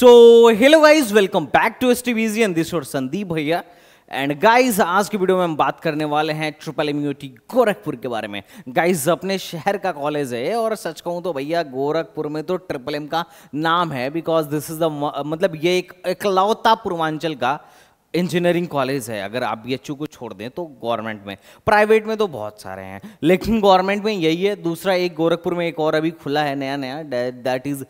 so hello guys welcome back to S TVG and this और संदीप भैया and guys आज की वीडियो में हम बात करने वाले हैं ट्रिपल इम्यूनिटी गोरखपुर के बारे में गाइज अपने शहर का कॉलेज है और सच कहूँ तो भैया गोरखपुर में तो ट्रिपल एम का नाम है बिकॉज दिस इज द मतलब ये एक इकलौता पूर्वांचल का इंजीनियरिंग कॉलेज है अगर आप बी एच को छोड़ दें तो गवर्नमेंट में प्राइवेट में तो बहुत सारे हैं लेकिन गवर्नमेंट में यही है दूसरा एक गोरखपुर में एक और अभी खुला है नया नया that is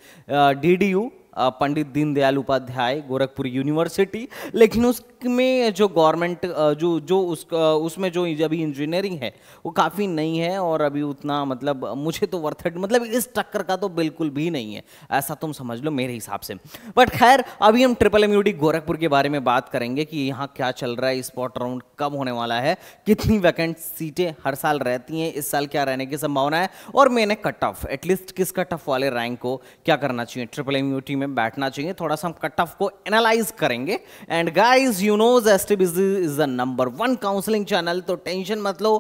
D D U Pandit Deendayal Upadhyay Gorakhpur university लेकिन उसमें जो गवर्नमेंट जो जो उस उसमें जो अभी इंजीनियरिंग है वो काफ़ी नहीं है और अभी उतना मतलब मुझे तो वर्थ मतलब इस टक्कर का तो बिल्कुल भी नहीं है ऐसा तुम समझ लो मेरे हिसाब से बट खैर अभी हम ट्रिपल एम गोरखपुर के बारे में बात करेंगे कि यहाँ क्या चल रहा है स्पॉट राउंड कब होने वाला है कितनी वैकेंट सीटें हर साल रहती हैं इस साल क्या रहने की संभावना है और मैंने कट ऑफ एटलीस्ट किस कट ऑफ वाले रैंक को क्या करना चाहिए ट्रिपल एम में बैठना चाहिए थोड़ा सा हम कट ऑफ को एनालाइज करेंगे and guys you knows S T is the number one counselling channel तो टेंशन मत लो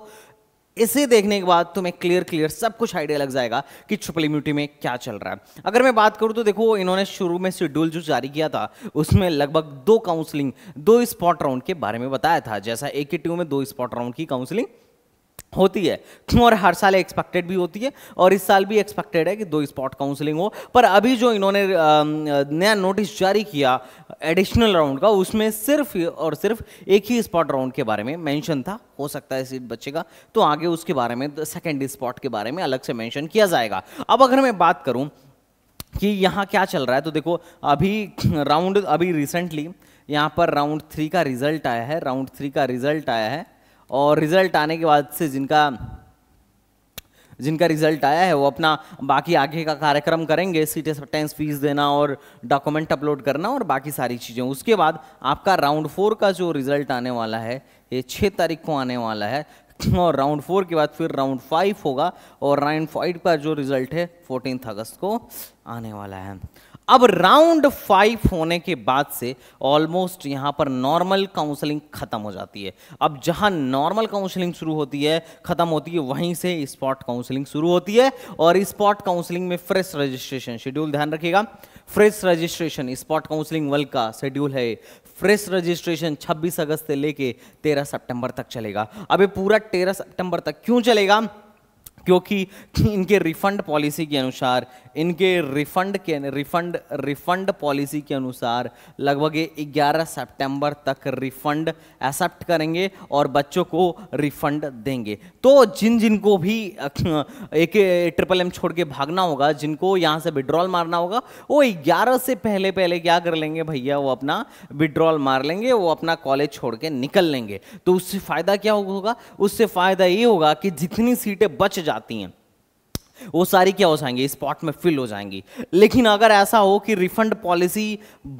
इसे देखने के बाद तुम्हें क्लियर क्लियर सब कुछ आइडिया लग जाएगा कि ट्रिपल इम्यूनिटी में क्या चल रहा है अगर मैं बात करूं तो देखो इन्होंने शुरू में शेड्यूल जो जारी किया था उसमें लगभग दो काउंसलिंग दो स्पॉट राउंड के बारे में बताया था जैसा एक ही टीम में दो स्पॉट राउंड की काउंसलिंग होती है और हर साल एक्सपेक्टेड भी होती है और इस साल भी एक्सपेक्टेड है कि दो स्पॉट काउंसलिंग हो पर अभी जो इन्होंने नया नोटिस जारी किया एडिशनल राउंड का उसमें सिर्फ और सिर्फ एक ही स्पॉट राउंड के बारे में मेंशन था हो सकता है सीट बचेगा तो आगे उसके बारे में सेकेंड स्पॉट के बारे में अलग से मैंशन किया जाएगा अब अगर मैं बात करूँ कि यहाँ क्या चल रहा है तो देखो अभी राउंड अभी रिसेंटली यहाँ पर राउंड थ्री का रिजल्ट आया है राउंड थ्री का रिजल्ट आया है और रिजल्ट आने के बाद से जिनका जिनका रिजल्ट आया है वो अपना बाकी आगे का कार्यक्रम करेंगे सीट एक्सेप्टेंस फीस देना और डॉक्यूमेंट अपलोड करना और बाकी सारी चीज़ें उसके बाद आपका राउंड फोर का जो रिजल्ट आने वाला है ये छः तारीख को आने वाला है और राउंड फोर के बाद फिर राउंड फाइव होगा और राउंड फाइव का जो रिजल्ट है फोर्टीन अगस्त को आने वाला है अब राउंड फाइव होने के बाद से ऑलमोस्ट यहाँ पर नॉर्मल काउंसलिंग खत्म हो जाती है अब जहाँ नॉर्मल काउंसलिंग शुरू होती है खत्म होती है वहीं से स्पॉट काउंसलिंग शुरू होती है और स्पॉट काउंसलिंग में फ्रेश रजिस्ट्रेशन शेड्यूल ध्यान रखिएगा fresh registration spot counselling world का शेड्यूल है फ्रेश रजिस्ट्रेशन 26 अगस्त से लेके 13 सितंबर तक चलेगा अब ये पूरा 13 सितंबर तक क्यों चलेगा क्योंकि इनके रिफंड पॉलिसी के अनुसार इनके रिफंड के रिफंड रिफंड पॉलिसी के अनुसार लगभग 11 सितंबर तक रिफंड एक्सेप्ट करेंगे और बच्चों को रिफंड देंगे तो जिन जिनको भी एक ट्रिपल एम छोड़ के भागना होगा जिनको यहाँ से विड्रॉल मारना होगा वो 11 से पहले पहले क्या कर लेंगे भैया वो अपना विड्रॉल मार लेंगे वो अपना कॉलेज छोड़ के निकल लेंगे तो उससे फ़ायदा क्या होगा उससे फ़ायदा ये होगा कि जितनी सीटें बच जाती हैं वो सारी क्या हो जाएंगी स्पॉट में फिल हो जाएंगी लेकिन अगर ऐसा हो कि रिफंड पॉलिसी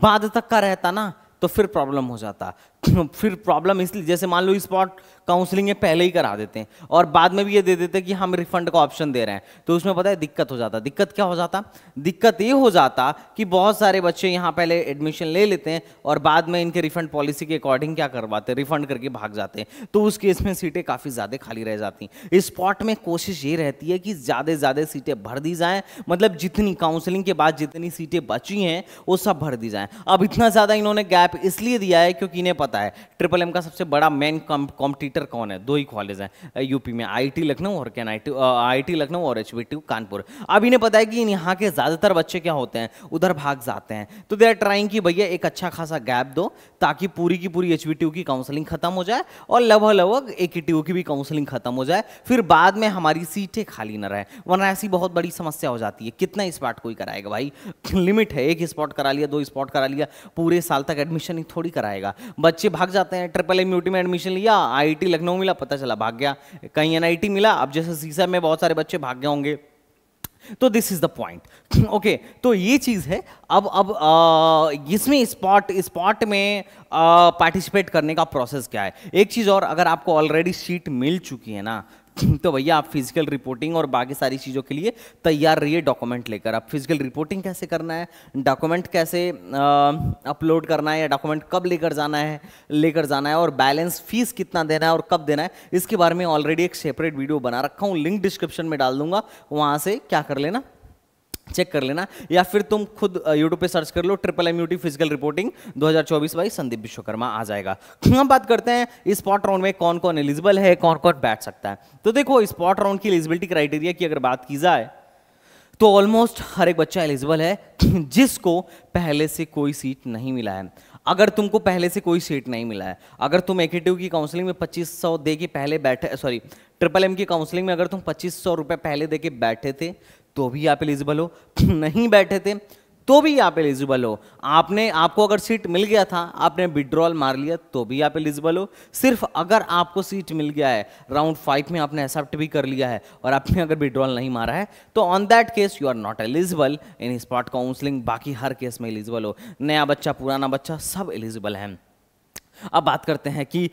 बाद तक का रहता ना तो फिर प्रॉब्लम हो जाता फिर प्रॉब्लम इसलिए जैसे मान लो स्पॉट काउंसलिंग ये पहले ही करा देते हैं और बाद में भी ये दे देते हैं कि हम रिफंड का ऑप्शन दे रहे हैं तो उसमें पता है दिक्कत हो जाता दिक्कत क्या हो जाता दिक्कत ये हो जाता कि बहुत सारे बच्चे यहाँ पहले एडमिशन ले लेते हैं और बाद में इनके रिफंड पॉलिसी के अकॉर्डिंग क्या करवाते रिफंड करके भाग जाते हैं तो उस केस में सीटें काफ़ी ज़्यादा खाली रह जाती हैं स्पॉट में कोशिश ये रहती है कि ज़्यादा से ज़्यादा सीटें भर दी जाएँ मतलब जितनी काउंसलिंग के बाद जितनी सीटें बची हैं वो सब भर दी जाएँ अब इतना ज़्यादा इन्होंने गैप इसलिए दिया है क्योंकि इन्हें पता है ट्रिपल एम का सबसे बड़ा मेन कॉम्पिटिटर कौन है दो ही कॉलेज हैं यूपी में आई लखनऊ और कैन आई लखनऊ और एच कानपुर अब इन्हें पता है कि यहाँ के ज़्यादातर बच्चे क्या होते हैं उधर भाग जाते हैं तो दे आर ट्राइंग कि भैया एक अच्छा खासा गैप दो ताकि पूरी की पूरी एच की काउंसलिंग खत्म हो जाए और लगभग लगभग ए की भी काउंसलिंग खत्म हो जाए फिर बाद में हमारी सीटें खाली ना रहे वरना ऐसी बहुत बड़ी समस्या हो जाती है कितना स्पॉट कोई कराएगा भाई लिमिट है एक स्पॉट करा लिया दो स्पॉट करा लिया पूरे साल तक एडमिशन ही थोड़ी कराएगा बच्चे बच्चे भाग जाते हैं ट्रिपल एम में एडमिशन लिया आई लखनऊ मिला पता चला भाग गया कहीं एन मिला अब जैसे सीसा में बहुत सारे बच्चे भाग गए होंगे तो this is the point okay तो ये चीज है अब अब इसमें स्पॉट स्पॉट में पार्टिसिपेट करने का प्रोसेस क्या है एक चीज और अगर आपको ऑलरेडी सीट मिल चुकी है ना तो भैया आप फिजिकल रिपोर्टिंग और बाकी सारी चीज़ों के लिए तैयार रहिए डॉक्यूमेंट लेकर आप फिजिकल रिपोर्टिंग कैसे करना है डॉक्यूमेंट कैसे अपलोड करना है या डॉक्यूमेंट कब लेकर जाना है लेकर जाना है और बैलेंस फीस कितना देना है और कब देना है इसके बारे में ऑलरेडी एक सेपरेट वीडियो बना रखा हूँ लिंक डिस्क्रिप्शन में डाल दूंगा वहाँ से क्या कर लेना चेक कर लेना या फिर तुम खुद यूट्यूब पे सर्च कर लो triple M UT physical reporting 2024 by Sandeep Vishwakarma आ जाएगा हम हाँ, बात करते हैं स्पॉट राउंड में कौन कौन एलिजिबल है कौन कौन बैठ सकता है तो देखो स्पॉट राउंड की एलिजिबिलिटी क्राइटेरिया की अगर बात की जाए तो ऑलमोस्ट हर एक बच्चा एलिजिबल है जिसको पहले से कोई सीट नहीं मिला है अगर तुमको पहले से कोई सीट नहीं मिला है अगर तुम एकेटिव की काउंसलिंग में 2500 सौ दे के पहले बैठे सॉरी ट्रिपल एम की काउंसलिंग में अगर तुम 2500 रुपए पहले दे के बैठे थे तो भी आप एलिजिबल हो नहीं बैठे थे तो भी आप एलिजिबल हो आपने आपको अगर सीट मिल गया था आपने विड्रॉल मार लिया तो भी आप एलिजिबल हो सिर्फ अगर आपको सीट मिल गया है राउंड फाइव में आपने एक्सेप्ट भी कर लिया है और आपने अगर विड्रॉल नहीं मारा है तो on that case you are not eligible in spot counselling बाकी हर केस में एलिजिबल हो नया बच्चा पुराना बच्चा सब एलिजिबल है अब बात करते हैं कि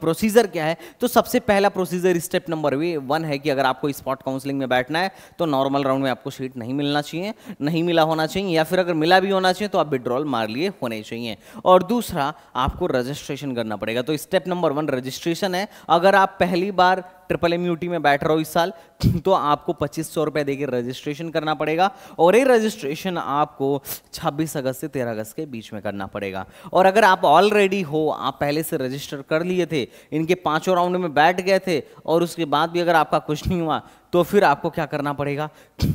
प्रोसीजर क्या है तो सबसे पहला प्रोसीजर स्टेप नंबर वन है कि अगर आपको स्पॉट काउंसलिंग में बैठना है तो नॉर्मल राउंड में आपको सीट नहीं मिलना चाहिए नहीं मिला होना चाहिए या फिर अगर मिला भी होना चाहिए तो आप विड्रॉल मार लिए होने चाहिए और दूसरा आपको रजिस्ट्रेशन करना पड़ेगा तो स्टेप नंबर वन रजिस्ट्रेशन है अगर आप पहली बार ट्रिपल एम में बैठ रहे हो इस साल तो आपको पच्चीस सौ रुपये रजिस्ट्रेशन करना पड़ेगा और ये रजिस्ट्रेशन आपको 26 अगस्त से 13 अगस्त के बीच में करना पड़ेगा और अगर आप ऑलरेडी हो आप पहले से रजिस्टर कर लिए लिए थे इनके पांचों राउंड में बैठ गए थे और उसके बाद भी अगर आपका कुछ नहीं हुआ तो फिर आपको क्या करना पड़ेगा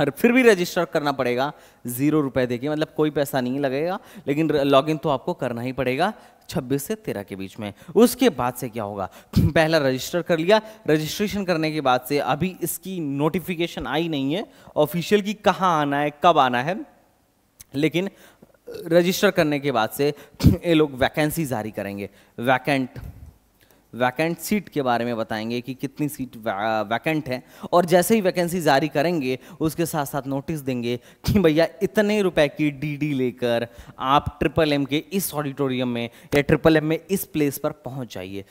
और फिर भी रजिस्टर करना पड़ेगा जीरो रुपए देके मतलब कोई पैसा नहीं लगेगा लेकिन लॉगिन तो आपको करना ही पड़ेगा 26 से 13 के बीच में उसके बाद से क्या होगा पहला रजिस्टर कर लिया रजिस्ट्रेशन करने के बाद से अभी इसकी नोटिफिकेशन आई नहीं है ऑफिशियल की कहाँ आना है कब आना है लेकिन रजिस्टर करने के बाद से ये लोग वैकेंसी जारी करेंगे वैकेंट वैकेंट सीट के बारे में बताएंगे कि कितनी सीट वैकेंट है और जैसे ही वैकेंसी जारी करेंगे उसके साथ साथ नोटिस देंगे कि भैया इतने रुपए की डीडी लेकर आप ट्रिपल एम के इस ऑडिटोरियम में या ट्रिपल एम में इस प्लेस पर पहुंच जाइए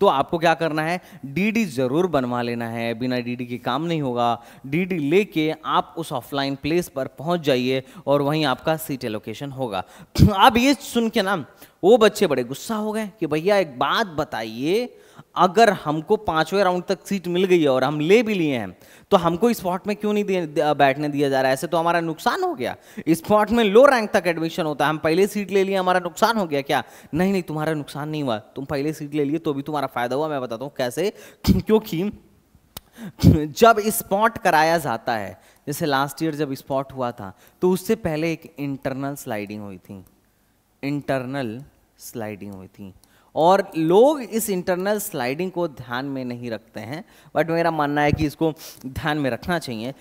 तो आपको क्या करना है डीडी ज़रूर बनवा लेना है बिना डीडी के काम नहीं होगा डी लेके आप उस ऑफलाइन प्लेस पर पहुँच जाइए और वहीं आपका सीट एलोकेशन होगा आप ये सुन के ना वो बच्चे बड़े गुस्सा हो गए कि भैया एक बात बताइए अगर हमको पांचवें राउंड तक सीट मिल गई है और हम ले भी लिए हैं तो हमको स्पॉट में क्यों नहीं बैठने दिया जा रहा है ऐसे तो हमारा नुकसान हो गया स्पॉट में लो रैंक तक एडमिशन होता है हम पहले सीट ले लिए हमारा नुकसान हो गया क्या नहीं नहीं तुम्हारा नुकसान नहीं हुआ तुम पहले सीट ले लिए तो भी तुम्हारा फायदा हुआ मैं बताता हूँ कैसे क्योंकि जब स्पॉट कराया जाता है जैसे लास्ट ईयर जब स्पॉट हुआ था तो उससे पहले एक इंटरनल स्लाइडिंग हुई थी इंटरनल स्लाइडिंग हुई थी और लोग इस इंटरनल स्लाइडिंग को ध्यान में नहीं रखते हैं बट मेरा मानना है कि इसको ध्यान में रखना चाहिए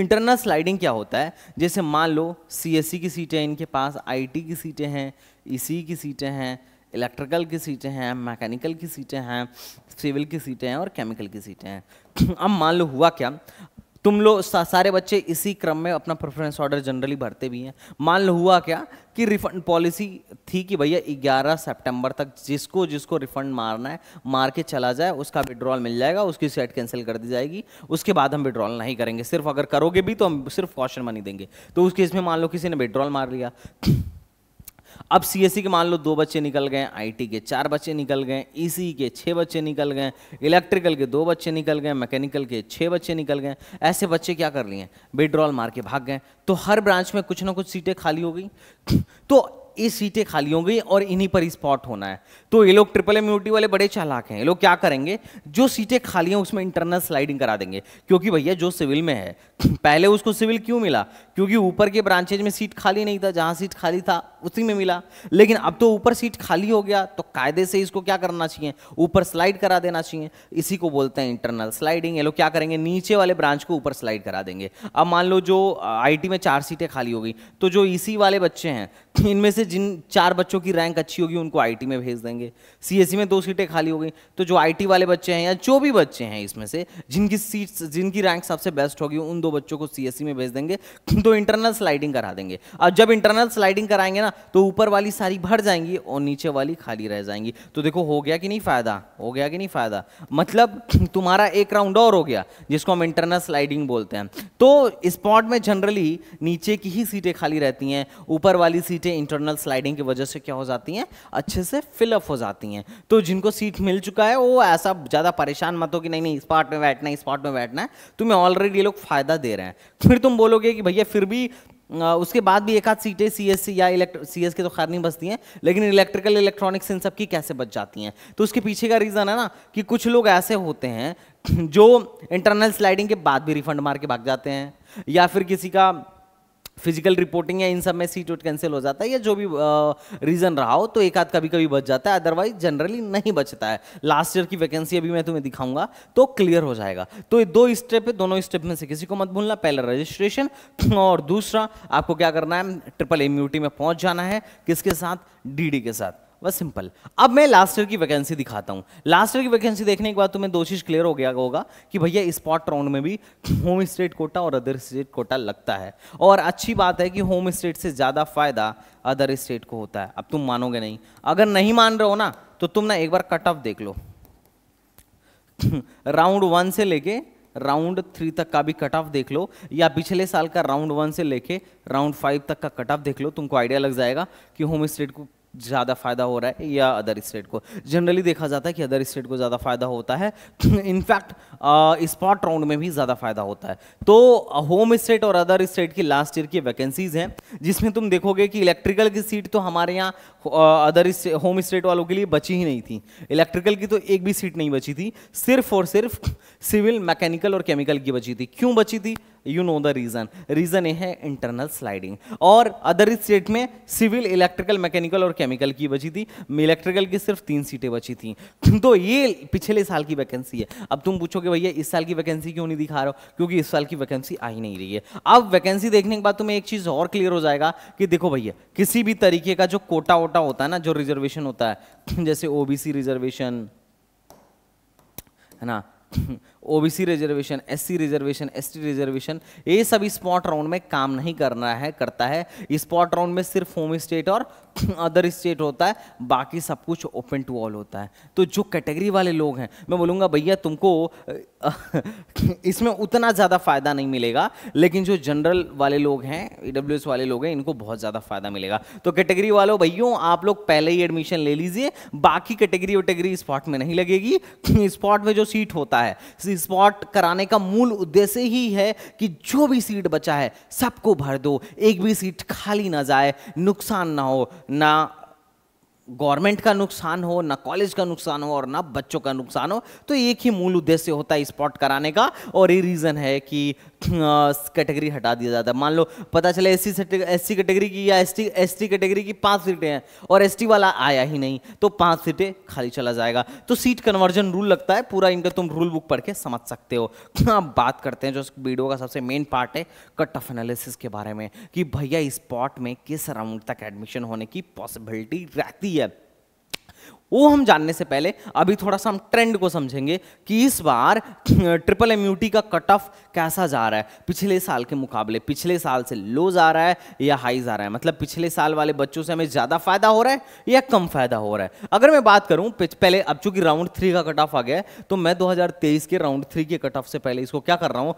इंटरनल स्लाइडिंग क्या होता है जैसे मान लो सीएससी की सीटें इनके पास आईटी की सीटें हैं ईसी की सीटें हैं इलेक्ट्रिकल e की सीटें हैं मैकेनिकल की सीटें हैं सिविल की सीटें हैं और केमिकल की सीटें हैं अब मान लो हुआ क्या तुम लोग सा, सारे बच्चे इसी क्रम में अपना प्रेफरेंस ऑर्डर जनरली भरते भी हैं मान लो हुआ क्या कि रिफंड पॉलिसी थी कि भैया 11 सितंबर तक जिसको जिसको रिफंड मारना है मार के चला जाए उसका विड्रॉल मिल जाएगा उसकी सेट कैंसिल कर दी जाएगी उसके बाद हम विड्रॉल नहीं करेंगे सिर्फ अगर करोगे भी तो हम सिर्फ कॉशन मनी देंगे तो उस केस में मान लो किसी ने विड्रॉल मार लिया अब सी e के मान लो दो बच्चे निकल गए आईटी के चार बच्चे निकल गए ईसी e e के छः बच्चे निकल गए इलेक्ट्रिकल के दो बच्चे निकल गए मैकेनिकल के छः बच्चे निकल गए ऐसे बच्चे क्या कर लिए विड्रॉल मार के भाग गए तो हर ब्रांच में कुछ ना कुछ सीटें खाली हो गई तो ये सीटें खाली हो गई और इन्हीं पर स्पॉट होना है तो ये लोग ट्रिपल इम्यूनिटी वाले बड़े चालाक हैं ये लोग क्या करेंगे जो सीटें खाली हैं उसमें इंटरनल स्लाइडिंग करा देंगे क्योंकि भैया जो सिविल में है पहले उसको सिविल क्यों मिला क्योंकि ऊपर के ब्रांचेज में सीट खाली नहीं था जहां सीट खाली था उसी में मिला लेकिन अब तो ऊपर सीट खाली हो गया तो कायदे से इसको क्या करना चाहिए ऊपर स्लाइड करा देना चाहिए इसी को बोलते हैं इंटरनल स्लाइडिंग ये लोग क्या करेंगे नीचे वाले ब्रांच को ऊपर स्लाइड करा देंगे अब मान लो जो आई में चार सीटें खाली हो गई तो जो ई वाले बच्चे हैं इनमें से जिन चार बच्चों की रैंक अच्छी होगी उनको आई में भेज देंगे सी e में दो सीटें खाली हो गई तो जो आई वाले बच्चे हैं या जो भी बच्चे हैं इसमें से जिनकी सीट जिनकी रैंक सबसे बेस्ट होगी उन दो 200 बच्चों को सीएससी e में भेज देंगे तो इंटरनल स्लाइडिंग करा देंगे और जब इंटरनल स्लाइडिंग कराएंगे ना तो ऊपर वाली सारी भर जाएंगी और नीचे वाली खाली रह जाएंगी तो देखो हो गया कि नहीं फायदा हो गया कि नहीं फायदा मतलब तुम्हारा एक राउंड और हो गया जिसको हम इंटरनल स्लाइडिंग बोलते हैं तो स्पॉट में जनरली नीचे की ही सीटें खाली रहती हैं ऊपर वाली सीटें इंटरनल स्लाइडिंग की वजह से क्या हो जाती हैं अच्छे से फिलअप हो जाती हैं तो जिनको सीट मिल चुका है वो ऐसा ज़्यादा परेशान मत हो कि नहीं नहीं स्पॉट में बैठना है स्पॉट में बैठना है तुम्हें ऑलरेडी ये लोग फायदा ज़्यादा दे रहे हैं फिर तुम बोलोगे कि भैया फिर भी उसके बाद भी एक आध सीटें सी एस सी या इलेक्ट्र सी एस के तो खैर नहीं बचती हैं लेकिन इलेक्ट्रिकल इलेक्ट्रॉनिक्स इन सब की कैसे बच जाती हैं तो उसके पीछे का रीज़न है ना कि कुछ लोग ऐसे होते हैं जो इंटरनल स्लाइडिंग के बाद भी रिफंड मार के भाग जाते हैं या फिर किसी का फिजिकल रिपोर्टिंग या इन सब में सीट वोट कैंसिल हो जाता है या जो भी रीज़न रहा हो तो एक आध कभी कभी बच जाता है अदरवाइज जनरली नहीं बचता है लास्ट ईयर की वैकेंसी अभी मैं तुम्हें दिखाऊंगा तो क्लियर हो जाएगा तो ये दो स्टेप है दोनों स्टेप में से किसी को मत भूलना पहला रजिस्ट्रेशन और दूसरा आपको क्या करना है ट्रिपल एम में पहुंच जाना है किसके साथ डी के साथ बस सिंपल अब मैं लास्ट ईयर की वैकेंसी दिखाता हूँ लास्ट ईयर की वैकेंसी देखने के बाद तुम्हें दो चीज़ क्लियर हो गया होगा कि भैया स्पॉट राउंड में भी होम स्टेट कोटा और अदर स्टेट कोटा लगता है और अच्छी बात है कि होम स्टेट से ज़्यादा फ़ायदा अदर स्टेट को होता है अब तुम मानोगे नहीं अगर नहीं मान रहे हो ना तो तुम ना एक बार कट ऑफ देख लो राउंड वन से लेके राउंड थ्री तक का भी कट ऑफ देख लो या पिछले साल का राउंड वन से लेके राउंड फाइव तक का कट ऑफ देख लो तुमको आइडिया लग जाएगा कि होम स्टेट को ज़्यादा फ़ायदा हो रहा है या अदर स्टेट को जनरली देखा जाता है कि अदर स्टेट को ज़्यादा फ़ायदा होता है इनफैक्ट स्पॉट राउंड में भी ज़्यादा फ़ायदा होता है तो होम स्टेट और अदर स्टेट की लास्ट ईयर की वैकेंसीज़ हैं जिसमें तुम देखोगे कि इलेक्ट्रिकल की सीट तो हमारे यहाँ अदर होम स्टेट वालों के लिए बची ही नहीं थी इलेक्ट्रिकल की तो एक भी सीट नहीं बची थी सिर्फ और सिर्फ सिविल मैकेनिकल और केमिकल की बची थी क्यों बची थी you know the reason reason ये है इंटरनल स्लाइडिंग और अदर स्टेट में सिविल इलेक्ट्रिकल मैकेनिकल और केमिकल की बची थी इलेक्ट्रिकल की सिर्फ तीन सीटें बची थी तो ये पिछले साल की वैकेंसी है अब तुम पूछोगे भैया इस साल की वैकेंसी क्यों नहीं दिखा रहे हो क्योंकि इस साल की वैकेंसी आ ही नहीं रही है अब वैकेंसी देखने के बाद तुम्हें एक चीज़ और क्लियर हो जाएगा कि देखो भैया किसी भी तरीके का जो कोटा वोटा होता है ना जो रिजर्वेशन होता है जैसे ओबीसी रिजर्वेशन है ना OBC reservation SC reservation ST reservation ये सब स्पॉट राउंड में काम नहीं करना है करता है स्पॉट राउंड में सिर्फ होम स्टेट और अदर स्टेट होता है बाकी सब कुछ ओपन टू ऑल होता है तो जो कैटेगरी वाले लोग हैं मैं बोलूँगा भैया तुमको इसमें उतना ज़्यादा फायदा नहीं मिलेगा लेकिन जो जनरल वाले लोग हैं ई e वाले लोग हैं इनको बहुत ज़्यादा फायदा मिलेगा तो कैटेगरी वालों भैयों आप लोग पहले ही एडमिशन ले लीजिए बाकी कैटेगरी वटेगरी स्पॉट में नहीं लगेगी स्पॉट में जो सीट होता है स्पॉट कराने का मूल उद्देश्य ही है कि जो भी सीट बचा है सबको भर दो एक भी सीट खाली ना जाए नुकसान ना हो ना गवर्नमेंट का नुकसान हो ना कॉलेज का नुकसान हो और ना बच्चों का नुकसान हो तो एक ही मूल उद्देश्य होता है स्पॉट कराने का और ये रीज़न है कि कैटेगरी हटा दिया जाता है मान लो पता चले एस सी कैटेगरी की या एस टी कैटेगरी की पांच सीटें हैं और एस वाला आया ही नहीं तो पांच सीटें खाली चला जाएगा तो सीट कन्वर्जन रूल लगता है पूरा इनका तुम रूल बुक पढ़ के समझ सकते हो अब बात करते हैं जो वीडियो का सबसे मेन पार्ट है कट ऑफ एनालिसिस के बारे में कि भैया स्पॉट में किस राउंड तक एडमिशन होने की पॉसिबिलिटी रहती है वो हम जानने से पहले अभी थोड़ा सा हम ट्रेंड को समझेंगे कि इस बार ट्रिपल एम का कट ऑफ कैसा जा रहा है पिछले साल के मुकाबले पिछले साल से लो जा रहा है या हाई जा रहा है मतलब पिछले साल वाले बच्चों से हमें ज़्यादा फायदा हो रहा है या कम फायदा हो रहा है अगर मैं बात करूँ पहले अब चूंकि राउंड थ्री का कट ऑफ आ गया है तो मैं दो के राउंड थ्री के कट ऑफ से पहले इसको क्या कर रहा हूँ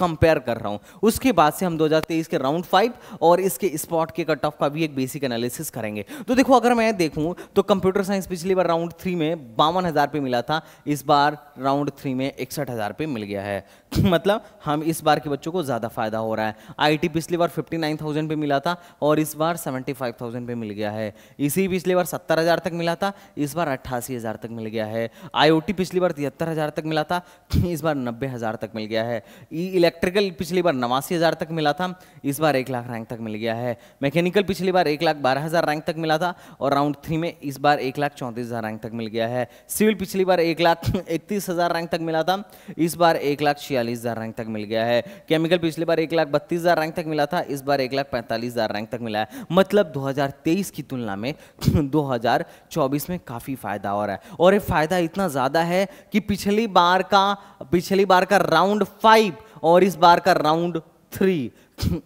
कंपेयर कर रहा हूँ उसके बाद से हम दो के राउंड फाइव और इसके स्पॉट के कट ऑफ का भी एक बेसिक एनालिसिस करेंगे तो देखो अगर मैं देखूँ तो कंप्यूटर साइंस पिछले पिछली बार राउंड थ्री में बावन हज़ार पे मिला था इस बार राउंड थ्री में इकसठ हज़ार पे मिल गया है मतलब हम इस बार के बच्चों को ज़्यादा फायदा हो रहा है आईटी पिछली बार फिफ्टी नाइन थाउजेंड पे मिला था और इस बार सेवेंटी फाइव थाउजेंड पे मिल गया है इसी पिछली बार सत्तर हज़ार तक मिला था इस बार अट्ठासी हज़ार तक मिल गया है आई पिछली बार तिहत्तर हज़ार तक मिला था इस बार नब्बे हज़ार तक मिल गया है ई इलेक्ट्रिकल पिछली बार नवासी हज़ार तक मिला था इस बार एक लाख रैंक तक मिल गया है मैकेनिकल पिछली बार एक लाख बारह हज़ार रैंक तक मिला था और राउंड थ्री में इस बार एक लाख चौंतीस चौंतीस हज़ार रैंक तक मिल गया है सिविल पिछली बार एक लाख इकतीस हज़ार रैंक तक मिला था इस बार एक लाख छियालीस हज़ार रैंक तक मिल गया है केमिकल पिछली बार एक लाख बत्तीस हज़ार रैंक तक मिला था इस बार एक लाख पैंतालीस हज़ार रैंक तक मिला है मतलब दो हजार तेईस की तुलना में दो हजार चौबीस में काफ़ी फ़ायदा हो रहा है और ये फ़ायदा इतना ज़्यादा है कि पिछली बार का पिछली बार का राउंड फाइव और इस बार का राउंड थ्री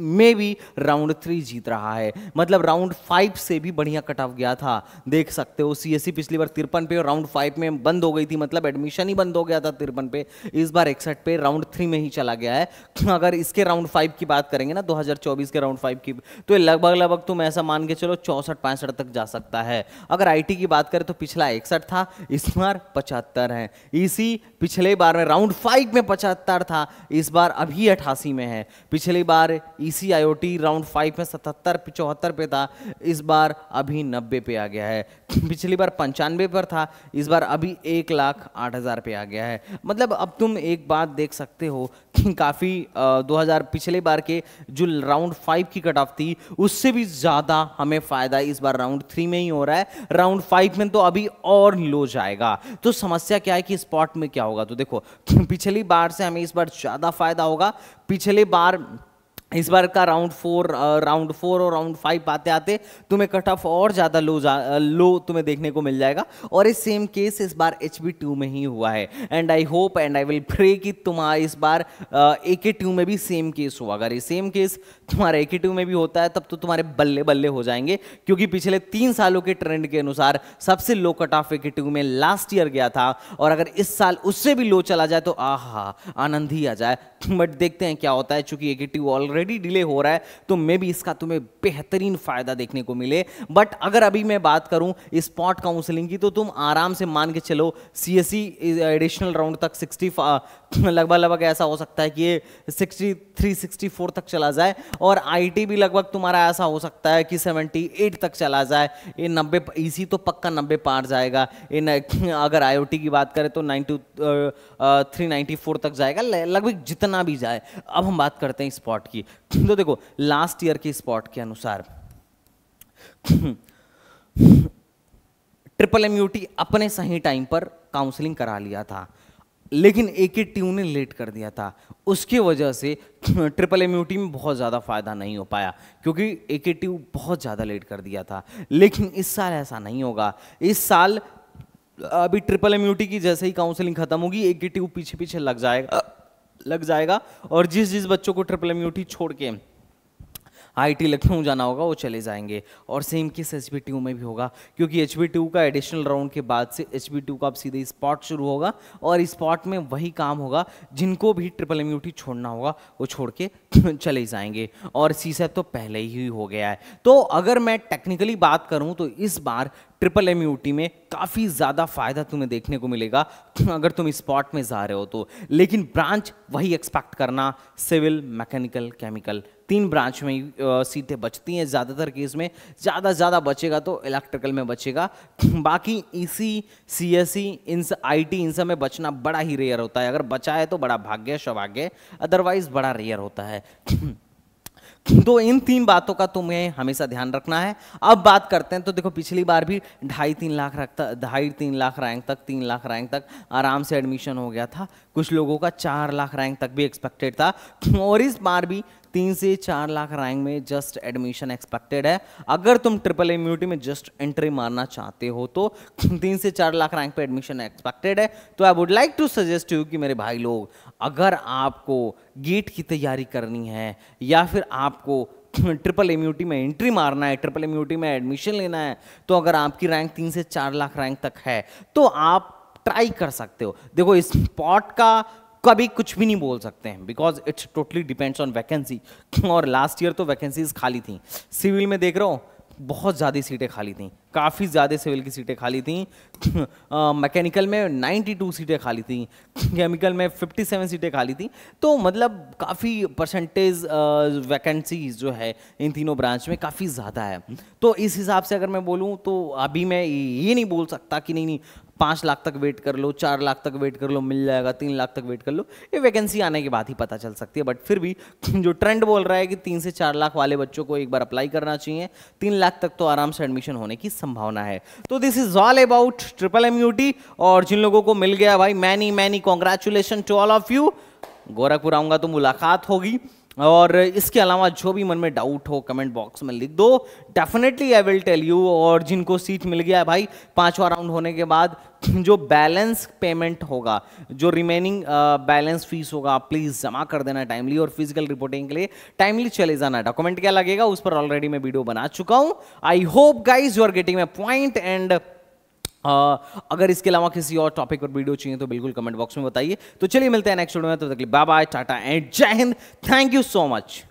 में भी राउंड थ्री जीत रहा है मतलब राउंड फाइव से भी बढ़िया कट ऑफ गया था देख सकते हो सीएससी पिछली बार तिरपन पे और राउंड फाइव में बंद हो गई थी मतलब एडमिशन ही बंद हो गया था तिरपन पे इस बार इकसठ पे राउंड थ्री में ही चला गया है अगर इसके राउंड फाइव की बात करेंगे ना 2024 के राउंड फाइव की तो लगभग लगभग तुम ऐसा मान के चलो चौंसठ पैंसठ तक जा सकता है अगर आई की बात करें तो पिछला इकसठ था इस बार पचहत्तर है इसी पिछले बार में राउंड फाइव में पचहत्तर था इस बार अभी अठासी में है पिछली बार ईसी आईओटी राउंड फाइव में सतहत्तर चौहत्तर पे था इस बार अभी नब्बे पे आ गया है पिछली बार पंचानवे पर था इस बार अभी एक लाख आठ हज़ार पे आ गया है मतलब अब तुम एक बात देख सकते हो कि काफ़ी दो हज़ार पिछले बार के जो राउंड फाइव की कट ऑफ थी उससे भी ज़्यादा हमें फ़ायदा इस बार राउंड थ्री में ही हो रहा है राउंड फाइव में तो अभी और लो जाएगा तो समस्या क्या है कि स्पॉट में क्या होगा तो देखो पिछली बार से हमें इस बार ज़्यादा फायदा होगा पिछले बार इस बार का राउंड फोर राउंड फोर और राउंड फाइव आते आते तुम्हें कट ऑफ और ज़्यादा लो जा लो तुम्हें देखने को मिल जाएगा और इस सेम केस इस बार एच बी टू में ही हुआ है and I hope and I will pray कि तुम्हारा इस बार ए के टू में भी सेम केस हुआ अगर ये सेम केस तुम्हारे ए के टू में भी होता है तब तो तुम्हारे बल्ले बल्ले हो जाएंगे क्योंकि पिछले तीन सालों के ट्रेंड के अनुसार सबसे लो कट ऑफ ए के टू में लास्ट ईयर गया था और अगर इस साल उससे भी लो चला जाए तो आह आनंद ही आ जाए बट देखते हैं क्या होता है चूंकि ए के टू ऑलरेडी ऑलरेडी डिले हो रहा है तो मे भी इसका तुम्हें बेहतरीन फायदा देखने को मिले बट अगर अभी मैं बात करूं स्पॉट काउंसलिंग की तो तुम आराम से मान के चलो सी एस एडिशनल राउंड तक सिक्सटी लगभग लगभग ऐसा हो सकता है कि ये सिक्सटी थ्री सिक्सटी फोर तक चला जाए और टी भी लगभग तुम्हारा ऐसा हो सकता है कि सेवेंटी एट तक चला जाए ये नब्बे इसी तो पक्का नब्बे पार जाएगा इन अगर टी की बात करें तो नाइनटी थ्री नाइन्टी फोर तक जाएगा लगभग जितना भी जाए अब हम बात करते हैं स्पॉट की होगी तो देखो लास्ट ईयर के स्पॉट के अनुसार ट्रिपल एम अपने सही टाइम पर काउंसलिंग करा लिया था लेकिन एक ही ट्यू ने लेट कर दिया था उसकी वजह से ट्रिपल एम में बहुत ज़्यादा फ़ायदा नहीं हो पाया क्योंकि एक ही ट्यू बहुत ज़्यादा लेट कर दिया था लेकिन इस साल ऐसा नहीं होगा इस साल अभी ट्रिपल एम की जैसे ही काउंसलिंग खत्म होगी एक ही ट्यू पीछे पीछे लग जाएगा लग जाएगा और जिस जिस बच्चों को ट्रिपल एम छोड़ के आईटी लखनऊ जाना होगा वो चले जाएंगे और सेम केस एच में भी होगा क्योंकि एच का एडिशनल राउंड के बाद से एच का अब सीधे स्पॉट शुरू होगा और स्पॉट में वही काम होगा जिनको भी ट्रिपल एम छोड़ना होगा वो छोड़ के चले जाएंगे और सी e तो पहले ही हो गया है तो अगर मैं टेक्निकली बात करूँ तो इस बार ट्रिपल एम में काफ़ी ज़्यादा फ़ायदा तुम्हें देखने को मिलेगा अगर तुम स्पॉट में जा रहे हो तो लेकिन ब्रांच वही एक्सपेक्ट करना सिविल मैकेनिकल केमिकल तीन ब्रांच में सीटें बचती हैं ज़्यादातर केस में ज़्यादा ज़्यादा बचेगा तो इलेक्ट्रिकल में बचेगा बाकी EC C C in I T इन सब में बचना बड़ा ही रेयर होता है अगर बचा है तो बड़ा भाग्य सौभाग्य अदरवाइज़ बड़ा रेयर होता है तो इन तीन बातों का तुम्हें हमेशा ध्यान रखना है अब बात करते हैं तो देखो पिछली बार भी ढाई तीन लाख रखता ढाई तीन लाख रैंक तक तीन लाख रैंक तक आराम से एडमिशन हो गया था कुछ लोगों का चार लाख रैंक तक भी एक्सपेक्टेड था और इस बार भी तीन से चार लाख रैंक में जस्ट एडमिशन एक्सपेक्टेड है अगर तुम ट्रिपल इम्यूनिटी में जस्ट एंट्री मारना चाहते हो तो तीन से चार लाख रैंक पे एडमिशन एक्सपेक्टेड है तो I would like to suggest you कि मेरे भाई लोग अगर आपको गेट की तैयारी करनी है या फिर आपको ट्रिपल एम्यूटी में एंट्री मारना है ट्रिपल एम्यूटी में एडमिशन लेना है तो अगर आपकी रैंक तीन से चार लाख रैंक तक है तो आप ट्राई कर सकते हो देखो इस स्पॉट का कभी कुछ भी नहीं बोल सकते हैं because it's totally depends on vacancy और लास्ट ईयर तो वैकेंसीज खाली थी सिविल में देख रहा हूँ बहुत ज़्यादा सीटें खाली थीं काफ़ी ज़्यादा सिविल की सीटें खाली थी मैकेनिकल में 92 सीटें खाली थी केमिकल में 57 सीटें खाली थी तो मतलब काफ़ी परसेंटेज वैकेंसीज जो है इन तीनों ब्रांच में काफ़ी ज़्यादा है तो इस हिसाब से अगर मैं बोलूँ तो अभी मैं ये नहीं बोल सकता कि नहीं नहीं पाँच लाख तक वेट कर लो चार लाख तक वेट कर लो मिल जाएगा तीन लाख तक वेट कर लो ये वैकेंसी आने के बाद ही पता चल सकती है बट फिर भी जो ट्रेंड बोल रहा है कि तीन से चार लाख वाले बच्चों को एक बार अप्लाई करना चाहिए तीन लाख तक तो आराम से एडमिशन होने की संभावना है तो this is all about triple M और जिन लोगों को मिल गया भाई many many congratulation to all of you Gorakhpur आऊंगा तो मुलाकात होगी और इसके अलावा जो भी मन में डाउट हो कमेंट बॉक्स में लिख दो definitely I will tell you और जिनको सीट मिल गया है भाई पांचवा राउंड होने के बाद जो बैलेंस पेमेंट होगा जो रिमेनिंग बैलेंस फीस होगा प्लीज़ जमा कर देना टाइमली और फिजिकल रिपोर्टिंग के लिए टाइमली चले जाना डॉक्यूमेंट क्या लगेगा उस पर ऑलरेडी मैं वीडियो बना चुका हूं I hope guys you are getting a point and अगर इसके अलावा किसी और टॉपिक पर वीडियो चाहिए तो बिल्कुल कमेंट बॉक्स में बताइए तो चलिए मिलते हैं नेक्स्ट वीडियो में तो बाय बाय टाटा एंड जय हिंद थैंक यू सो मच